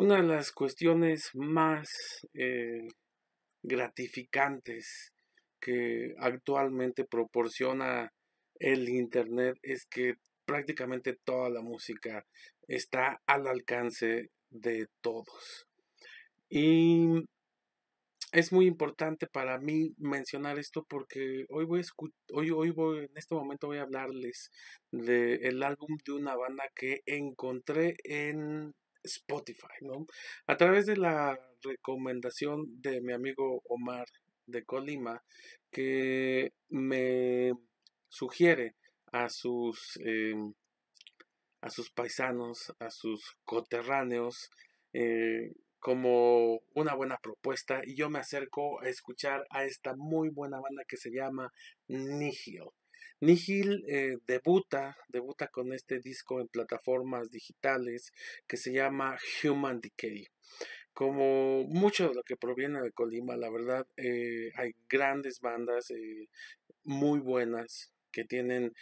Una de las cuestiones más eh, gratificantes que actualmente proporciona el Internet es que prácticamente toda la música está al alcance de todos. Y es muy importante para mí mencionar esto porque hoy voy a hoy, hoy voy, en este momento voy a hablarles del álbum de una banda que encontré en Spotify, ¿no? A través de la recomendación de mi amigo Omar de Colima, que me sugiere a sus, eh, a sus paisanos, a sus coterráneos, eh, como una buena propuesta y yo me acerco a escuchar a esta muy buena banda que se llama Nihil. Nihil eh, debuta, debuta con este disco en plataformas digitales que se llama Human Decay. Como mucho de lo que proviene de Colima, la verdad, eh, hay grandes bandas eh, muy buenas que tienen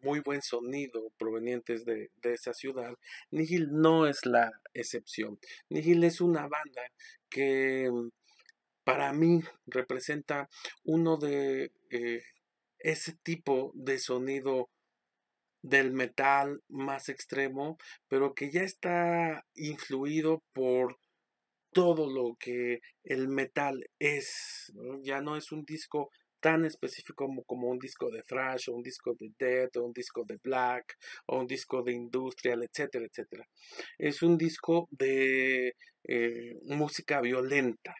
muy buen sonido provenientes de, de, esa ciudad. Nihil no es la excepción. Nihil es una banda que mm, para mí representa uno de ese tipo de sonido del metal más extremo, pero que ya está influido por todo lo que el metal es. Ya no es un disco tan específico como, un disco de thrash o un disco de death o un disco de black o un disco de industrial, etcétera, etcétera. Es un disco de eh, música violenta,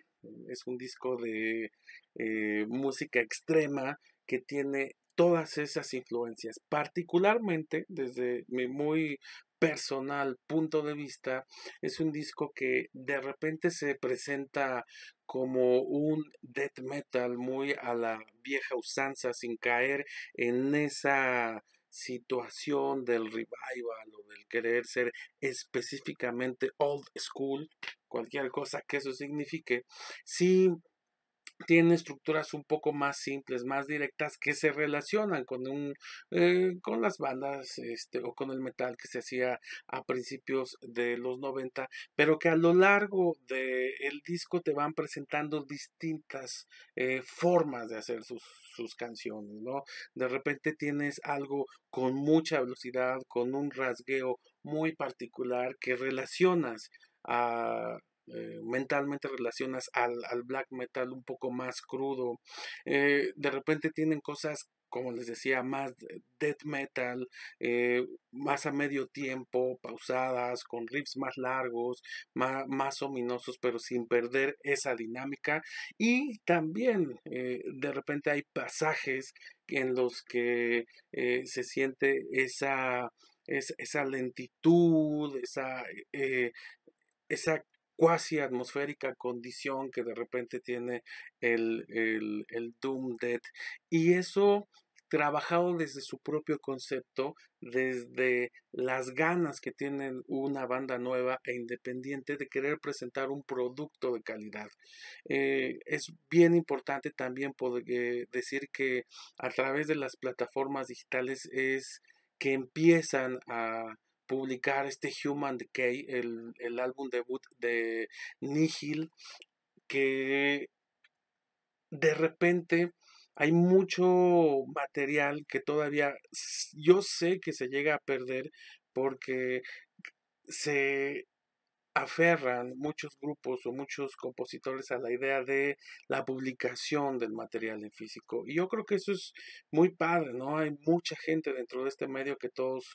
es un disco de eh, música extrema que tiene todas esas influencias, particularmente desde mi muy personal punto de vista, es un disco que de repente se presenta como un death metal muy a la vieja usanza, sin caer en esa situación del revival o del querer ser específicamente old school, cualquier cosa que eso signifique, sí tiene estructuras un poco más simples, más directas, que se relacionan con un eh, con las bandas este, o con el metal que se hacía a principios de los 90, pero que a lo largo del el disco te van presentando distintas eh, formas de hacer sus, sus canciones, ¿no? De repente tienes algo con mucha velocidad, con un rasgueo muy particular que relacionas a eh, mentalmente relacionas al, black metal un poco más crudo. Eh, de repente tienen cosas, como les decía, más death metal, eh, más a medio tiempo, pausadas, con riffs más largos, más, más ominosos, pero sin perder esa dinámica. Y también de repente hay pasajes en los que se siente esa... esa lentitud, esa, esa cuasi atmosférica condición que de repente tiene el, Doom Dead. Y eso trabajado desde su propio concepto, desde las ganas que tiene una banda nueva e independiente de querer presentar un producto de calidad. Eh, es bien importante también poder, eh, decir que a través de las plataformas digitales es que empiezan a, publicar este Human Decay, el, el álbum debut de Nihil, que de repente hay mucho material que todavía yo sé que se llega a perder porque se aferran muchos grupos o muchos compositores a la idea de la publicación del material en físico. Y yo creo que eso es muy padre, ¿no? Hay mucha gente dentro de este medio que todos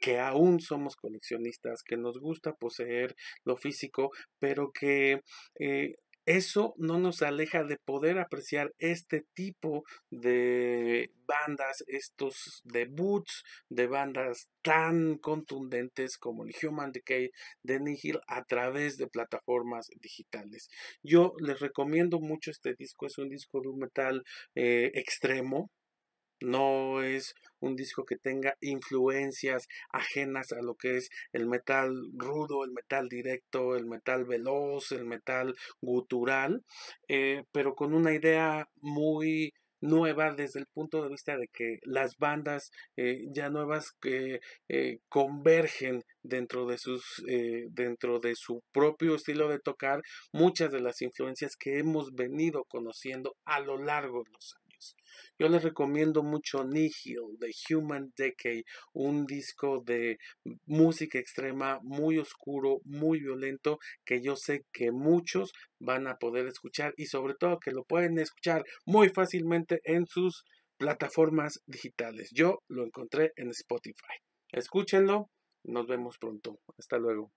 que aún somos coleccionistas, que nos gusta poseer lo físico, pero que eh, eso no nos aleja de poder apreciar este tipo de bandas, estos debuts de bandas tan contundentes como el Human Decay de Nihil a través de plataformas digitales. Yo les recomiendo mucho este disco, es un disco de un metal eh, extremo, no es un disco que tenga influencias ajenas a lo que es el metal rudo, el metal directo, el metal veloz, el metal gutural, eh, pero con una idea muy nueva desde el punto de vista de que las bandas eh, ya nuevas que eh, convergen dentro de sus dentro de su propio estilo de tocar muchas de las influencias que hemos venido conociendo a lo largo de los años. Yo les recomiendo mucho Nihil de Human Decay, un disco de música extrema muy oscuro, muy violento, que yo sé que muchos van a poder escuchar y sobre todo que lo pueden escuchar muy fácilmente en sus plataformas digitales. Yo lo encontré en Spotify. Escúchenlo, nos vemos pronto. Hasta luego.